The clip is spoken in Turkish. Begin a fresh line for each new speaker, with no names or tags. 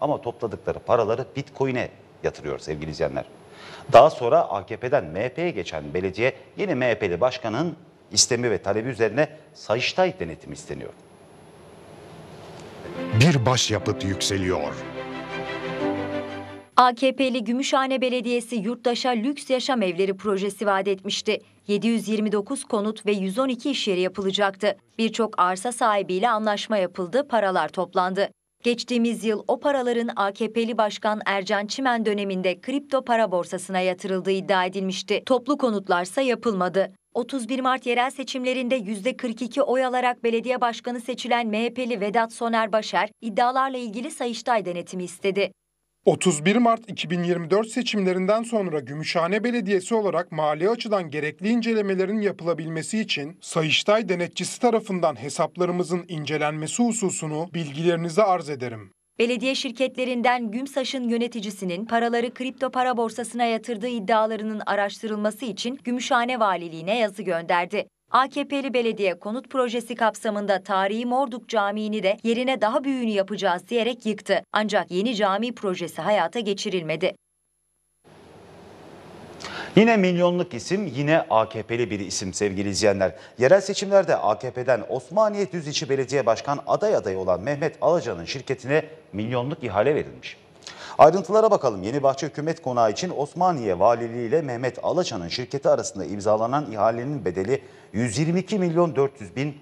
ama topladıkları paraları Bitcoin'e yatırıyor sevgili izleyenler. Daha sonra AKP'den MHP'ye geçen belediye yeni MHP'li başkanın istemi ve talebi üzerine Sayıştay denetimi isteniyor. Bir başyapıt yükseliyor.
AKP'li Gümüşhane Belediyesi yurttaşa lüks yaşam evleri projesi vaat etmişti. 729 konut ve 112 iş yeri yapılacaktı. Birçok arsa sahibiyle anlaşma yapıldı, paralar toplandı. Geçtiğimiz yıl o paraların AKP'li Başkan Ercan Çimen döneminde kripto para borsasına yatırıldığı iddia edilmişti. Toplu konutlarsa yapılmadı. 31 Mart yerel seçimlerinde %42 oy alarak belediye başkanı seçilen MHP'li Vedat Soner Başer iddialarla ilgili Sayıştay denetimi istedi.
31 Mart 2024 seçimlerinden sonra Gümüşhane Belediyesi olarak mali açıdan gerekli incelemelerin yapılabilmesi için Sayıştay denetçisi tarafından hesaplarımızın incelenmesi hususunu bilgilerinize arz ederim.
Belediye şirketlerinden Gümsaş'ın yöneticisinin paraları kripto para borsasına yatırdığı iddialarının araştırılması için Gümüşhane Valiliğine yazı gönderdi. AKP'li belediye konut projesi kapsamında tarihi Morduk Camii'ni de yerine daha büyüğünü yapacağız diyerek yıktı. Ancak yeni cami projesi hayata geçirilmedi.
Yine milyonluk isim, yine AKP'li bir isim sevgili izleyenler. Yerel seçimlerde AKP'den Osmaniye Düzici Belediye Başkan aday adayı olan Mehmet Alacan'ın şirketine milyonluk ihale verilmiş. Ayrıntılara bakalım. Yeni Yenibahçe Hükümet Konağı için Osmaniye Valiliği ile Mehmet Alaçan'ın şirketi arasında imzalanan ihalenin bedeli 122 milyon 400 bin